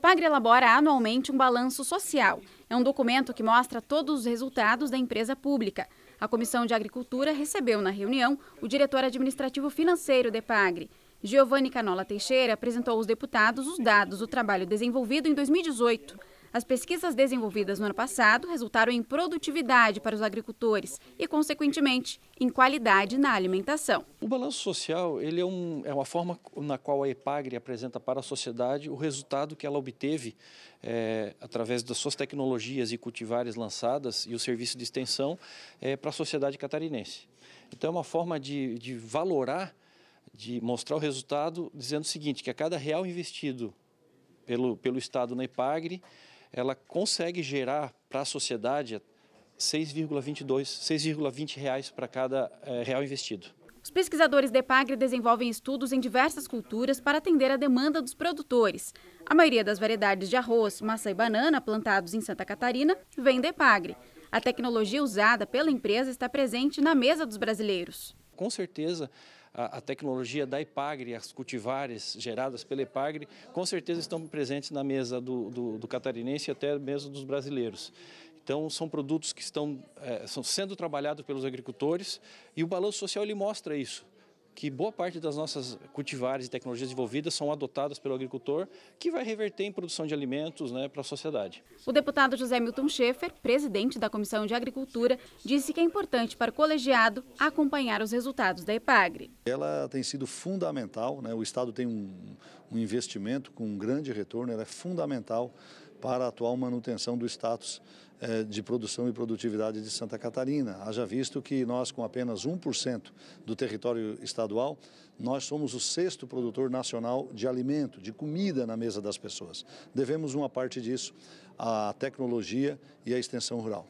Cepagre elabora anualmente um balanço social. É um documento que mostra todos os resultados da empresa pública. A Comissão de Agricultura recebeu na reunião o diretor administrativo financeiro da Epagre. Giovanni Canola Teixeira apresentou aos deputados os dados do trabalho desenvolvido em 2018. As pesquisas desenvolvidas no ano passado resultaram em produtividade para os agricultores e, consequentemente, em qualidade na alimentação balanço social ele é, um, é, uma forma na qual a EPAGRE apresenta para a sociedade o resultado que ela obteve é, através das suas tecnologias e cultivares lançadas e o serviço de extensão é, para a sociedade catarinense. Então, é uma forma de, de valorar, de mostrar o resultado, dizendo o seguinte, que a cada real investido pelo, pelo Estado na EPAGRE, ela consegue gerar para a sociedade 6,22, 6,20 reais para cada é, real investido. Os pesquisadores da EPAGRE desenvolvem estudos em diversas culturas para atender a demanda dos produtores. A maioria das variedades de arroz, maçã e banana plantados em Santa Catarina vem da EPAGRE. A tecnologia usada pela empresa está presente na mesa dos brasileiros. Com certeza, a, tecnologia da EPAGRE, as cultivares geradas pela EPAGRE, com certeza estão presentes na mesa do, do, do catarinense e até mesmo dos brasileiros. Então, são produtos que estão é, são sendo trabalhados pelos agricultores e o balanço social ele mostra isso que boa parte das nossas cultivares e tecnologias desenvolvidas são adotadas pelo agricultor, que vai reverter em produção de alimentos né, para a sociedade. O deputado José Milton Schaefer, presidente da Comissão de Agricultura, disse que é importante para o colegiado acompanhar os resultados da EPAGRE. Ela tem sido fundamental, né, o Estado tem um, um investimento com um grande retorno, ela é fundamental para a atual manutenção do status é, de produção e produtividade de Santa Catarina. Haja visto que nós, com apenas 1% do território estadual, nós somos o sexto produtor nacional de alimento, de comida na mesa das pessoas. Devemos uma parte disso à tecnologia e à extensão rural.